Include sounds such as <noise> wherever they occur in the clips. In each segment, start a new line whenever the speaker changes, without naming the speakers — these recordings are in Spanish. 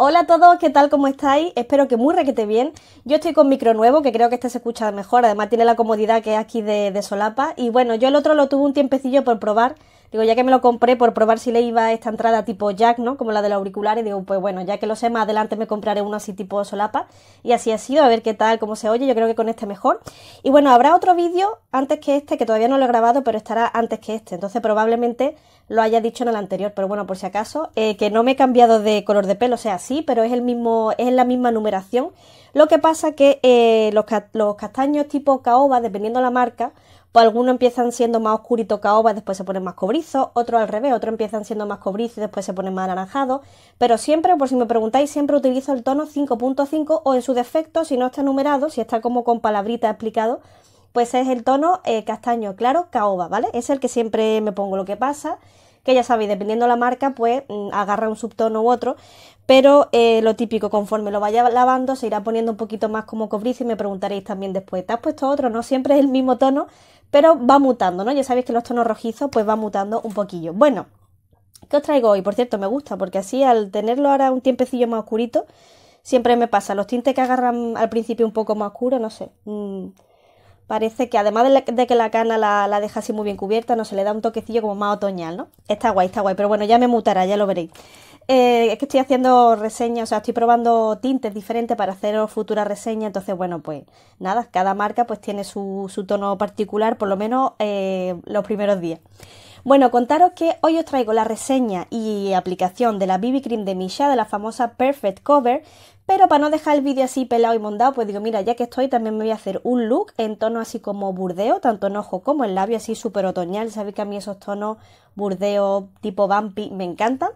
Hola a todos, ¿qué tal? ¿Cómo estáis? Espero que muy requete bien. Yo estoy con micro nuevo, que creo que este se escucha mejor, además tiene la comodidad que es aquí de, solapa. Y bueno, yo el otro lo tuve un tiempecillo por probar Digo, ya que me lo compré por probar si le iba esta entrada tipo jack, ¿no? Como la del auricular. Y digo, pues bueno, ya que lo sé, más adelante me compraré uno así tipo solapa. Y así ha sido, a ver qué tal, cómo se oye. Yo creo que con este mejor. Y bueno, habrá otro vídeo antes que este, que todavía no lo he grabado, pero estará antes que este. Entonces probablemente lo haya dicho en el anterior. Pero bueno, por si acaso, eh, que no me he cambiado de color de pelo. O sea, sí, pero es, el mismo, es la misma numeración. Lo que pasa que eh, los, castaños tipo caoba, dependiendo la marca, pues algunos empiezan siendo más oscurito caoba, pues después se ponen más cobrizo otros al revés, otro empiezan siendo más cobrizo y después se ponen más anaranjado pero siempre, por si me preguntáis, siempre utilizo el tono 5.5 o en su defecto, si no está numerado, si está como con palabrita explicado, pues es el tono eh, castaño claro caoba, ¿vale? Es el que siempre me pongo lo que pasa que ya sabéis, dependiendo la marca, pues mm, agarra un subtono u otro, pero eh, lo típico, conforme lo vaya lavando, se irá poniendo un poquito más como cobrizo y me preguntaréis también después, ¿te has puesto otro? No siempre es el mismo tono, pero va mutando, ¿no? Ya sabéis que los tonos rojizos pues va mutando un poquillo. Bueno, ¿qué os traigo hoy? Por cierto, me gusta porque así al tenerlo ahora un tiempecillo más oscurito, siempre me pasa, los tintes que agarran al principio un poco más oscuro, no sé, mm, parece que además de, que la cana la, la, deja así muy bien cubierta, no se le da un toquecillo como más otoñal, ¿no? Está guay, está guay, pero bueno, ya me mutará, ya lo veréis. Eh, es que estoy haciendo reseñas, o sea, estoy probando tintes diferentes para hacer futuras reseñas Entonces, bueno, pues nada, cada marca pues tiene su, tono particular, por lo menos eh, los primeros días. Bueno, contaros que hoy os traigo la reseña y aplicación de la BB Cream de Misha, de la famosa Perfect Cover, pero para no dejar el vídeo así pelado y mondado, pues digo, mira, ya que estoy, también me voy a hacer un look en tono así como burdeo, tanto en ojo como en labio, así súper otoñal. Sabéis que a mí esos tonos burdeo tipo vampi me encantan.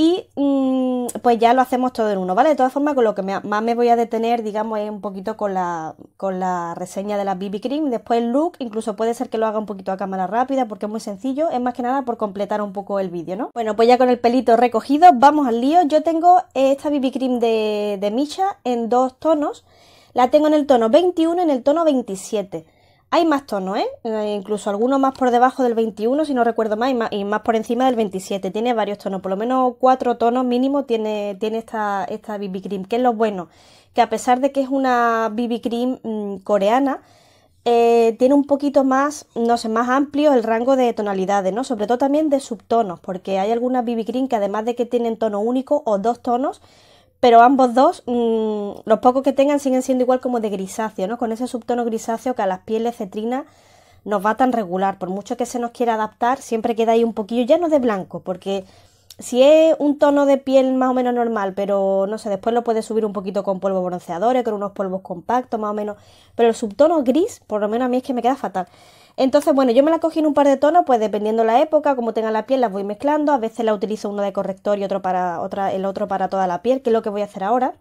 Y mm, pues ya lo hacemos todo en uno, ¿vale? De todas formas, con lo que más me voy a detener, digamos, es un poquito con la, con la reseña de la BB Cream. Después el look, incluso puede ser que lo haga un poquito a cámara rápida porque es muy sencillo. Es más que nada por completar un poco el vídeo, ¿no? Bueno, pues ya con el pelito recogido, vamos al lío. Yo tengo esta BB Cream de, de Misha en dos tonos. La tengo en el tono 21 y en el tono 27. Hay más tonos, ¿eh? eh incluso algunos más por debajo del 21, si no recuerdo mal, y más, por encima del 27. Tiene varios tonos, por lo menos cuatro tonos mínimo tiene, tiene esta, esta BB Cream, que es lo bueno, que a pesar de que es una BB Cream mm, coreana, eh, tiene un poquito más, no sé, más amplio el rango de tonalidades, ¿no? Sobre todo también de subtonos, porque hay algunas BB Cream que además de que tienen tono único o dos tonos, pero ambos dos, mm, los pocos que tengan siguen siendo igual como de grisáceo, ¿no? Con ese subtono grisáceo que a las pieles cetrinas nos va tan regular. Por mucho que se nos quiera adaptar, siempre queda ahí un poquillo, lleno de blanco, porque si es un tono de piel más o menos normal, pero no sé, después lo puedes subir un poquito con polvos bronceadores, con unos polvos compactos, más o menos. Pero el subtono gris, por lo menos a mí es que me queda fatal. Entonces, bueno, yo me la cogí en un par de tonos, pues dependiendo la época, como tenga la piel, las voy mezclando. A veces la utilizo uno de corrector y otro para otra, el otro para toda la piel, que es lo que voy a hacer ahora.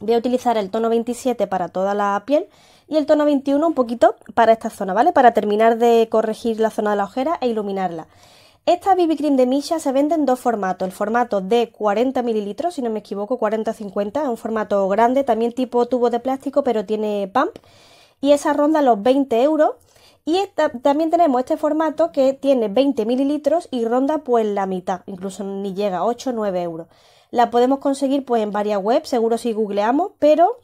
Voy a utilizar el tono 27 para toda la piel y el tono 21 un poquito para esta zona, ¿vale? Para terminar de corregir la zona de la ojera e iluminarla. Esta BB Cream de Misha se vende en dos formatos. El formato de 40 mililitros, si no me equivoco, 40-50, es un formato grande, también tipo tubo de plástico, pero tiene pump. Y esa ronda los 20 euros. Y también tenemos este formato que tiene 20 mililitros y ronda pues la mitad, incluso ni llega a 8 o 9 euros. La podemos conseguir pues en varias webs, seguro si googleamos, pero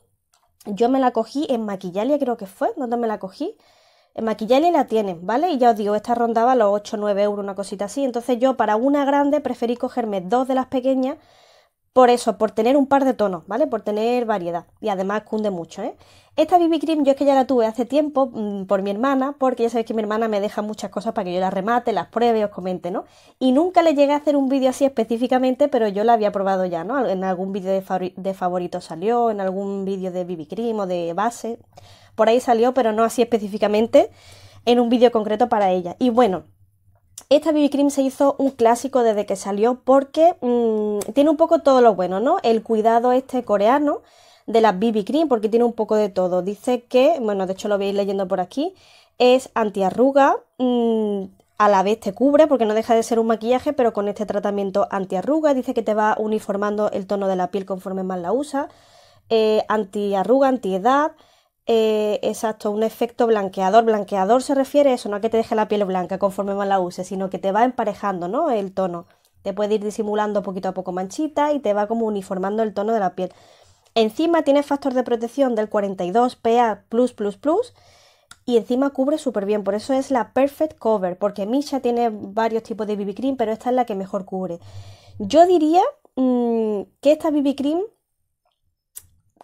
yo me la cogí en Maquillalia creo que fue, ¿dónde me la cogí. En Maquillalia la tienen, ¿vale? Y ya os digo, esta rondaba los 8 o 9 euros, una cosita así. Entonces yo para una grande preferí cogerme dos de las pequeñas por eso, por tener un par de tonos, ¿vale? Por tener variedad. Y además cunde mucho, ¿eh? Esta BB Cream yo es que ya la tuve hace tiempo mm, por mi hermana, porque ya sabéis que mi hermana me deja muchas cosas para que yo las remate, las pruebe, os comente, ¿no? Y nunca le llegué a hacer un vídeo así específicamente, pero yo la había probado ya, ¿no? En algún vídeo de, favorito salió, en algún vídeo de BB Cream o de base, por ahí salió, pero no así específicamente en un vídeo concreto para ella. Y bueno, esta BB Cream se hizo un clásico desde que salió porque mm, tiene un poco todo lo bueno, ¿no? El cuidado este coreano de la BB Cream porque tiene un poco de todo. Dice que, bueno, de hecho lo veis leyendo por aquí, es antiarruga, mm, a la vez te cubre porque no deja de ser un maquillaje, pero con este tratamiento antiarruga, dice que te va uniformando el tono de la piel conforme más la usa, eh, antiarruga, antiedad, eh, exacto, un efecto blanqueador. Blanqueador se refiere a eso, no a que te deje la piel blanca conforme más la uses, sino que te va emparejando, ¿no? El tono. Te puede ir disimulando poquito a poco manchita y te va como uniformando el tono de la piel. Encima tiene factor de protección del 42 PA++++ y encima cubre súper bien, por eso es la Perfect Cover, porque Misha tiene varios tipos de BB cream, pero esta es la que mejor cubre. Yo diría mm, que esta BB cream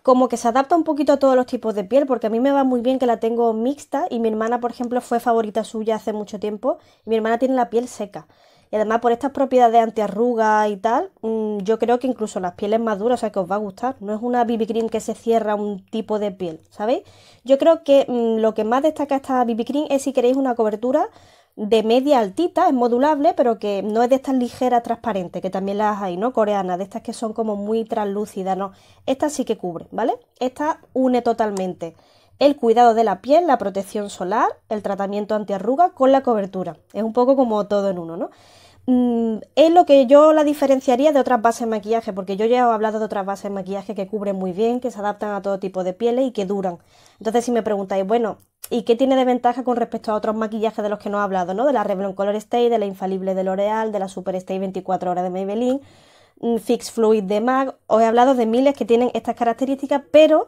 como que se adapta un poquito a todos los tipos de piel, porque a mí me va muy bien que la tengo mixta y mi hermana, por ejemplo, fue favorita suya hace mucho tiempo mi hermana tiene la piel seca. Y además por estas propiedades antiarrugas y tal, mm, yo creo que incluso las pieles más duras, o sea que os va a gustar. No es una BB Cream que se cierra un tipo de piel, ¿sabéis? Yo creo que mm, lo que más destaca esta BB Cream es si queréis una cobertura de media altita, es modulable, pero que no es de estas ligeras transparentes, que también las hay, ¿no? Coreanas, de estas que son como muy translúcidas, no. Esta sí que cubre, ¿vale? Esta une totalmente el cuidado de la piel, la protección solar, el tratamiento antiarruga con la cobertura. Es un poco como todo en uno, ¿no? Mm, es lo que yo la diferenciaría de otras bases de maquillaje, porque yo ya he hablado de otras bases de maquillaje que cubren muy bien, que se adaptan a todo tipo de pieles y que duran. Entonces, si me preguntáis, bueno, ¿y qué tiene de ventaja con respecto a otros maquillajes de los que no he hablado, ¿no? De la Revlon Color Stay, de la Infalible de L'Oreal, de la Super Stay 24 horas de Maybelline, mm, Fix Fluid de MAC. Os he hablado de miles que tienen estas características, pero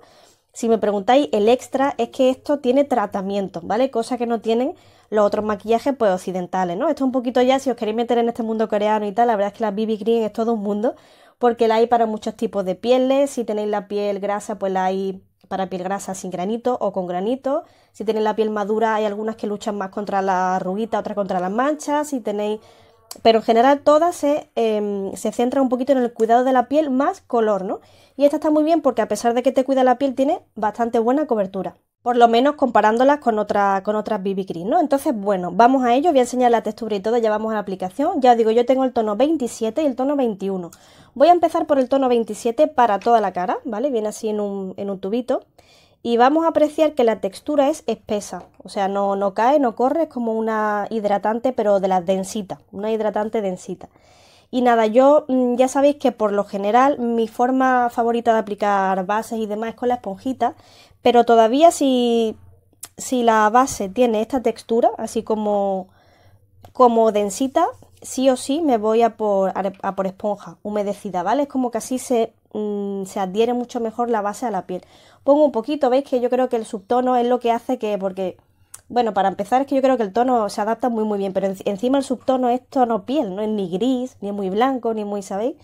si me preguntáis, el extra es que esto tiene tratamiento, ¿vale? Cosa que no tienen los otros maquillajes pues occidentales, ¿no? Esto es un poquito ya, si os queréis meter en este mundo coreano y tal, la verdad es que la BB Green es todo un mundo, porque la hay para muchos tipos de pieles, si tenéis la piel grasa, pues la hay para piel grasa sin granito o con granito. Si tenéis la piel madura, hay algunas que luchan más contra la arruguita, otras contra las manchas. Si tenéis pero en general todas se, em, centran un poquito en el cuidado de la piel más color, ¿no? Y esta está muy bien porque a pesar de que te cuida la piel, tiene bastante buena cobertura. Por lo menos comparándolas con, otras BB Cream, ¿no? Entonces, bueno, vamos a ello. Voy a enseñar la textura y todo. Ya vamos a la aplicación. Ya os digo, yo tengo el tono 27 y el tono 21. Voy a empezar por el tono 27 para toda la cara, ¿vale? Viene así en un tubito y vamos a apreciar que la textura es espesa, o sea, no, no cae, no corre, es como una hidratante, pero de las densitas, una hidratante densita. Y nada, yo mm, ya sabéis que por lo general mi forma favorita de aplicar bases y demás es con la esponjita, pero todavía si, si la base tiene esta textura, así como, como densita, sí o sí me voy a por, a por esponja humedecida, ¿vale? Es como que así se Mm, se adhiere mucho mejor la base a la piel. Pongo un poquito, veis que yo creo que el subtono es lo que hace que, porque, bueno, para empezar es que yo creo que el tono se adapta muy muy bien, pero encima el subtono es tono piel, no es ni gris, ni es muy blanco, ni muy, ¿sabéis?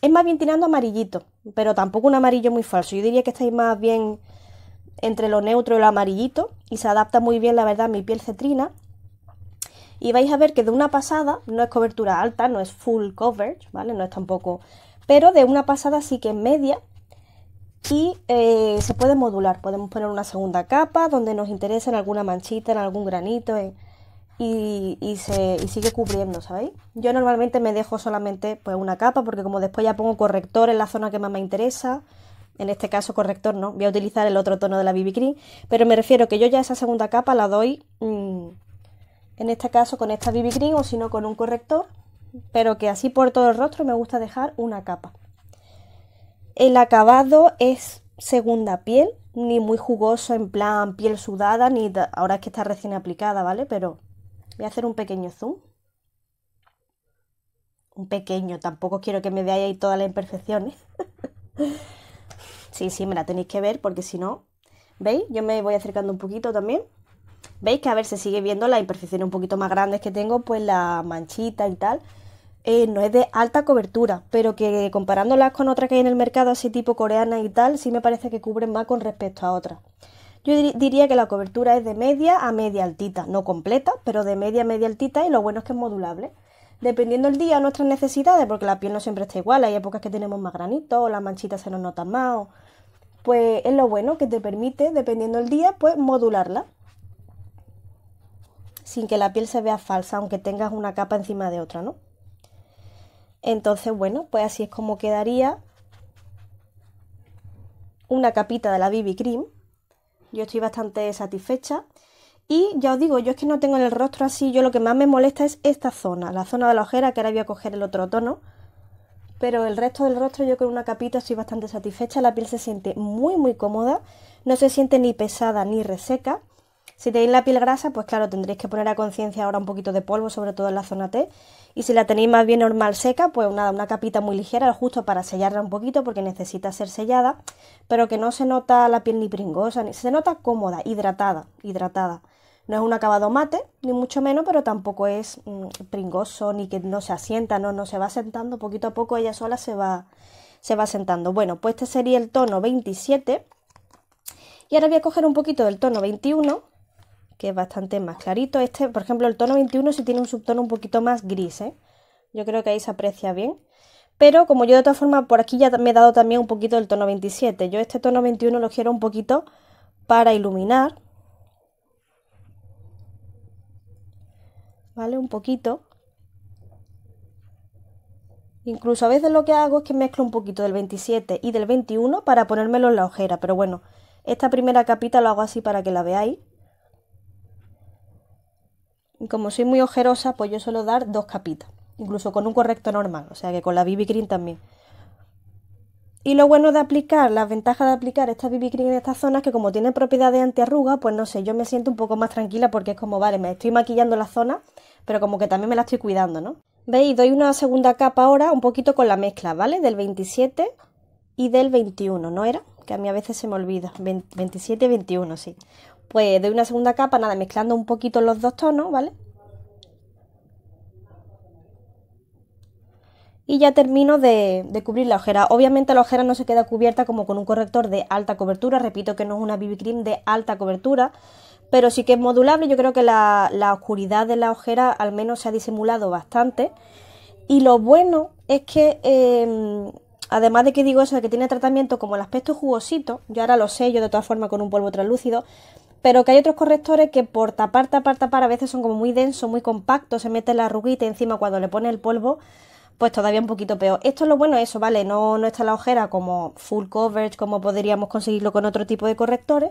Es más bien tirando amarillito, pero tampoco un amarillo muy falso. Yo diría que estáis más bien entre lo neutro y lo amarillito y se adapta muy bien, la verdad, a mi piel cetrina. Y vais a ver que de una pasada no es cobertura alta, no es full coverage, ¿vale? No es tampoco pero de una pasada sí que es media y eh, se puede modular. Podemos poner una segunda capa donde nos interese en alguna manchita, en algún granito eh, y, y, se, sigue cubriendo, ¿sabéis? Yo normalmente me dejo solamente pues, una capa porque como después ya pongo corrector en la zona que más me interesa, en este caso corrector no, voy a utilizar el otro tono de la BB green pero me refiero que yo ya esa segunda capa la doy, mm, en este caso con esta BB green o si no con un corrector pero que así por todo el rostro me gusta dejar una capa. El acabado es segunda piel, ni muy jugoso en plan piel sudada, ni ahora es que está recién aplicada, ¿vale? Pero voy a hacer un pequeño zoom. Un pequeño, tampoco quiero que me veáis ahí todas las imperfecciones. <laughs> sí, sí, me la tenéis que ver porque si no, ¿veis? Yo me voy acercando un poquito también. ¿Veis que a ver, se sigue viendo las imperfecciones un poquito más grandes que tengo, pues la manchita y tal. Eh, no es de alta cobertura, pero que comparándolas con otras que hay en el mercado, así tipo coreana y tal, sí me parece que cubren más con respecto a otras. Yo diría que la cobertura es de media a media altita, no completa, pero de media a media altita y lo bueno es que es modulable. Dependiendo el día, nuestras necesidades, porque la piel no siempre está igual, hay épocas que tenemos más granito, o las manchitas se nos notan más, pues es lo bueno que te permite, dependiendo el día, pues modularla. Sin que la piel se vea falsa, aunque tengas una capa encima de otra, ¿no? Entonces, bueno, pues así es como quedaría una capita de la BB Cream. Yo estoy bastante satisfecha. Y ya os digo, yo es que no tengo en el rostro así, yo lo que más me molesta es esta zona, la zona de la ojera, que ahora voy a coger el otro tono. Pero el resto del rostro yo con una capita estoy bastante satisfecha, la piel se siente muy muy cómoda, no se siente ni pesada ni reseca. Si tenéis la piel grasa, pues claro, tendréis que poner a conciencia ahora un poquito de polvo, sobre todo en la zona T. Y si la tenéis más bien normal seca, pues nada, una capita muy ligera, justo para sellarla un poquito, porque necesita ser sellada, pero que no se nota la piel ni pringosa, ni se nota cómoda, hidratada, hidratada. No es un acabado mate, ni mucho menos, pero tampoco es mm, pringoso, ni que no se asienta, no, no se va sentando, poquito a poco ella sola se va, se va sentando. Bueno, pues este sería el tono 27. Y ahora voy a coger un poquito del tono 21 que es bastante más clarito. Este, por ejemplo, el tono 21 sí tiene un subtono un poquito más gris, ¿eh? Yo creo que ahí se aprecia bien. Pero como yo de todas formas por aquí ya me he dado también un poquito del tono 27. Yo este tono 21 lo quiero un poquito para iluminar. ¿Vale? Un poquito. Incluso a veces lo que hago es que mezclo un poquito del 27 y del 21 para ponérmelo en la ojera. Pero bueno, esta primera capita lo hago así para que la veáis. Y como soy muy ojerosa, pues yo suelo dar dos capitas, incluso con un correcto normal, o sea que con la BB Cream también. Y lo bueno de aplicar, las ventajas de aplicar esta BB Cream en estas zonas, que como tiene propiedades antiarrugas, pues no sé, yo me siento un poco más tranquila porque es como, vale, me estoy maquillando la zona, pero como que también me la estoy cuidando, ¿no? ¿Veis? Doy una segunda capa ahora, un poquito con la mezcla, ¿vale? Del 27 y del 21, ¿no era? Que a mí a veces se me olvida. 27 y 21, sí pues doy una segunda capa, nada, mezclando un poquito los dos tonos, ¿vale? Y ya termino de, cubrir la ojera. Obviamente la ojera no se queda cubierta como con un corrector de alta cobertura. Repito que no es una BB Cream de alta cobertura. Pero sí que es modulable. Yo creo que la, oscuridad de la ojera al menos se ha disimulado bastante. Y lo bueno es que, em, además de que digo eso, de que tiene tratamiento como el aspecto jugosito, yo ahora lo sello de todas formas con un polvo translúcido, pero que hay otros correctores que por tapar, tapar, tapar a veces son como muy densos, muy compactos, se mete la arruguita encima cuando le pone el polvo, pues todavía un poquito peor. Esto es lo bueno, eso, ¿vale? No, no está la ojera como full coverage, como podríamos conseguirlo con otro tipo de correctores,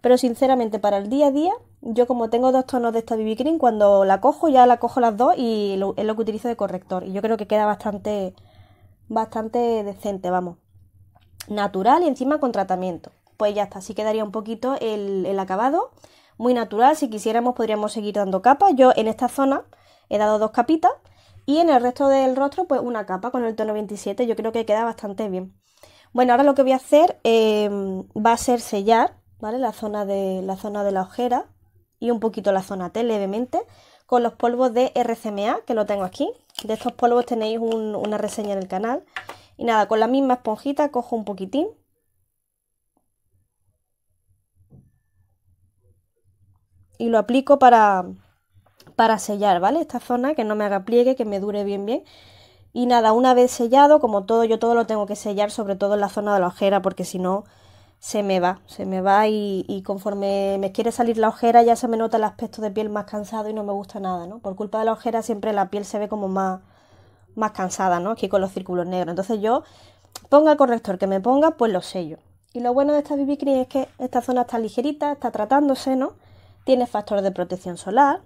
pero sinceramente para el día a día, yo como tengo dos tonos de esta BB Cream, cuando la cojo ya la cojo las dos y es lo que utilizo de corrector. Y yo creo que queda bastante, bastante decente, vamos. Natural y encima con tratamiento pues ya está, así quedaría un poquito el, acabado. Muy natural, si quisiéramos podríamos seguir dando capas. Yo en esta zona he dado dos capitas y en el resto del rostro pues una capa con el tono 27, yo creo que queda bastante bien. Bueno, ahora lo que voy a hacer em, va a ser sellar, ¿vale? La zona, de, la zona de la ojera y un poquito la zona T levemente con los polvos de RCMA, que lo tengo aquí. De estos polvos tenéis una reseña en el canal. Y nada, con la misma esponjita cojo un poquitín y lo aplico para, para sellar, ¿vale? Esta zona que no me haga pliegue, que me dure bien bien. Y nada, una vez sellado, como todo, yo todo lo tengo que sellar, sobre todo en la zona de la ojera, porque si no se me va, se me va y, conforme me quiere salir la ojera ya se me nota el aspecto de piel más cansado y no me gusta nada, ¿no? Por culpa de la ojera siempre la piel se ve como más, más cansada, ¿no? Aquí con los círculos negros. Entonces yo, ponga el corrector que me ponga, pues lo sello. Y lo bueno de esta BB Cream es que esta zona está ligerita, está tratándose, ¿no? tiene factor de protección solar.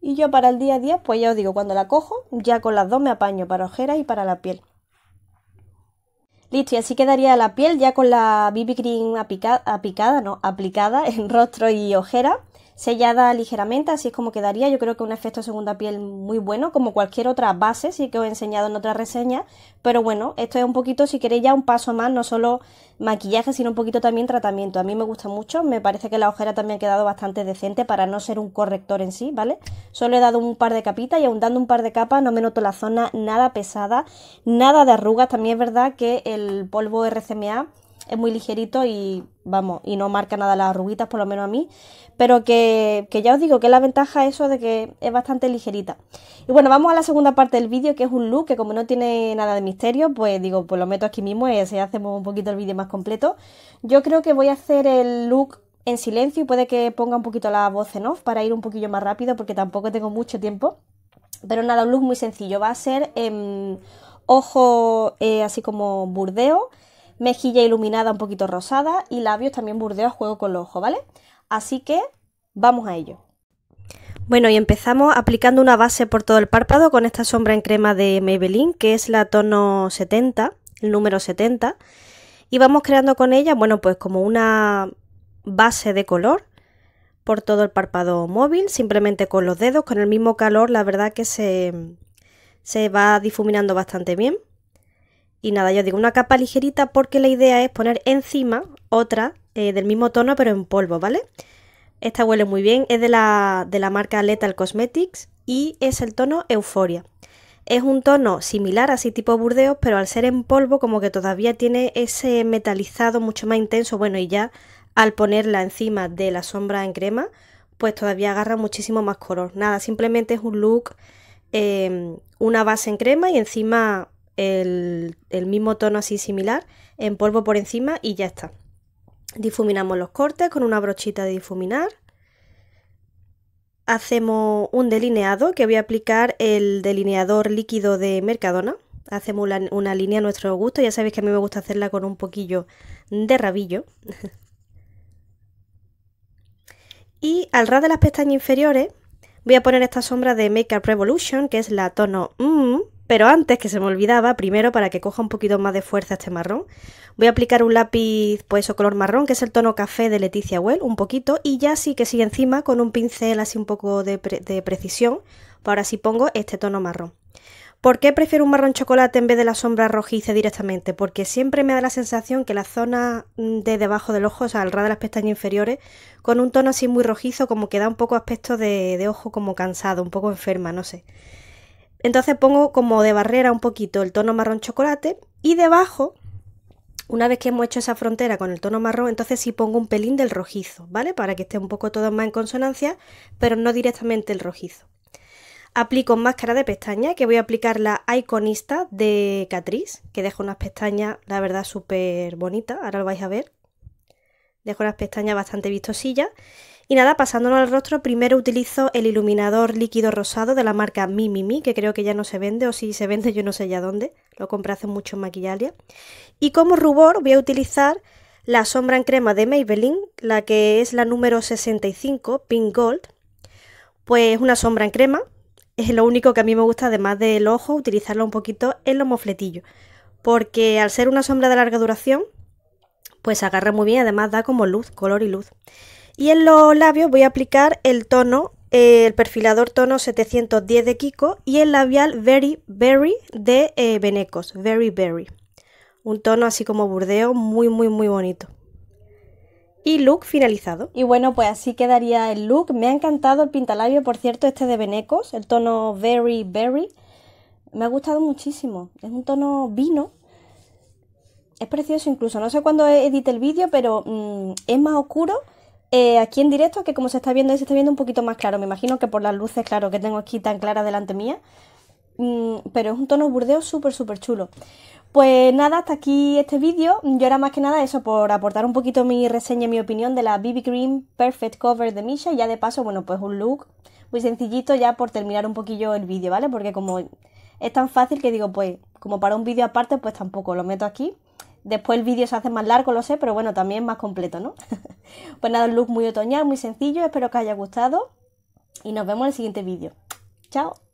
Y yo para el día a día, pues ya os digo, cuando la cojo, ya con las dos me apaño para ojeras y para la piel. Listo, y así quedaría la piel ya con la BB Cream aplicada, no, aplicada <laughs> en rostro y ojeras sellada ligeramente, así es como quedaría. Yo creo que un efecto segunda piel muy bueno, como cualquier otra base, sí que os he enseñado en otra reseña. Pero bueno, esto es un poquito, si queréis, ya un paso más, no solo maquillaje, sino un poquito también tratamiento. A mí me gusta mucho, me parece que la ojera también ha quedado bastante decente para no ser un corrector en sí, ¿vale? Solo he dado un par de capitas y aún dando un par de capas no me noto la zona nada pesada, nada de arrugas. También es verdad que el polvo RCMA es muy ligerito y vamos, y no marca nada las arruguitas, por lo menos a mí, pero que, ya os digo que la ventaja eso de que es bastante ligerita. Y bueno, vamos a la segunda parte del vídeo, que es un look que como no tiene nada de misterio, pues digo, pues lo meto aquí mismo y así hacemos un poquito el vídeo más completo. Yo creo que voy a hacer el look en silencio y puede que ponga un poquito la voz en off para ir un poquillo más rápido porque tampoco tengo mucho tiempo. Pero nada, un look muy sencillo, va a ser en ojo eh, así como burdeo, mejilla iluminada un poquito rosada y labios también burdeos juego con los ojos, ¿vale? Así que vamos a ello. Bueno, y empezamos aplicando una base por todo el párpado con esta sombra en crema de Maybelline, que es la tono 70, el número 70. Y vamos creando con ella, bueno, pues como una base de color por todo el párpado móvil, simplemente con los dedos, con el mismo calor, la verdad que se, se va difuminando bastante bien. Y nada, yo digo una capa ligerita porque la idea es poner encima otra eh, del mismo tono pero en polvo, ¿vale? Esta huele muy bien, es de la, de la marca Lethal Cosmetics y es el tono Euforia. Es un tono similar, a así tipo burdeos, pero al ser en polvo como que todavía tiene ese metalizado mucho más intenso. Bueno, y ya al ponerla encima de la sombra en crema, pues todavía agarra muchísimo más color. Nada, simplemente es un look, eh, una base en crema y encima el, mismo tono así similar en polvo por encima y ya está. Difuminamos los cortes con una brochita de difuminar hacemos un delineado que voy a aplicar el delineador líquido de Mercadona. Hacemos una, línea a nuestro gusto, ya sabéis que a mí me gusta hacerla con un poquillo de rabillo. <laughs> y al ras de las pestañas inferiores voy a poner esta sombra de Makeup Revolution, que es la tono Mmm. Pero antes, que se me olvidaba, primero para que coja un poquito más de fuerza este marrón, voy a aplicar un lápiz, pues, o color marrón, que es el tono café de Leticia Well, un poquito, y ya sí que sigue encima con un pincel así un poco de, precisión, para ahora sí pongo este tono marrón. ¿Por qué prefiero un marrón chocolate en vez de la sombra rojiza directamente? Porque siempre me da la sensación que la zona mm, de debajo del ojo, o sea, alrededor de las pestañas inferiores, con un tono así muy rojizo, como que da un poco aspecto de ojo como cansado, un poco enferma, no sé. Entonces pongo como de barrera un poquito el tono marrón chocolate y debajo, una vez que hemos hecho esa frontera con el tono marrón, entonces sí pongo un pelín del rojizo, ¿vale? Para que esté un poco todo más en consonancia, pero no directamente el rojizo. Aplico máscara de pestaña, que voy a aplicar la Iconista de Catrice, que deja unas pestañas, la verdad, súper bonitas, ahora lo vais a ver. Dejo unas pestañas bastante vistosillas. Y nada, pasándolo al rostro, primero utilizo el iluminador líquido rosado de la marca Mimimi, que creo que ya no se vende, o si se vende yo no sé ya dónde, lo compré hace mucho en Maquillalia. Y como rubor voy a utilizar la sombra en crema de Maybelline, la que es la número 65, Pink Gold. Pues una sombra en crema, es lo único que a mí me gusta, además del ojo, utilizarla un poquito en los mofletillos. Porque al ser una sombra de larga duración, pues agarra muy bien, además da como luz, color y luz. Y en los labios voy a aplicar el tono, el perfilador tono 710 de Kiko y el labial Very Berry de Benecos, eh, Very Berry. Un tono así como burdeo, muy, muy, muy bonito y look finalizado. Y bueno, pues así quedaría el look. Me ha encantado el pintalabio, por cierto, este de Benecos, el tono Very Berry. Me ha gustado muchísimo. Es un tono vino. Es precioso incluso. No sé cuándo edite el vídeo, pero mm, es más oscuro eh, aquí en directo, que como se está viendo, se está viendo un poquito más claro. Me imagino que por las luces, claro, que tengo aquí tan claras delante mía. Mm, pero es un tono burdeo súper, súper chulo. Pues nada, hasta aquí este vídeo. Yo era más que nada eso, por aportar un poquito mi reseña, mi opinión de la BB Cream Perfect Cover de Misha. Y ya de paso, bueno, pues un look muy sencillito ya por terminar un poquillo el vídeo, ¿vale? Porque como es tan fácil que digo, pues como para un vídeo aparte, pues tampoco lo meto aquí. Después el vídeo se hace más largo, lo sé, pero bueno, también más completo, ¿no? <laughs> pues nada, un look muy otoñal, muy sencillo, espero que os haya gustado y nos vemos en el siguiente vídeo. ¡Chao!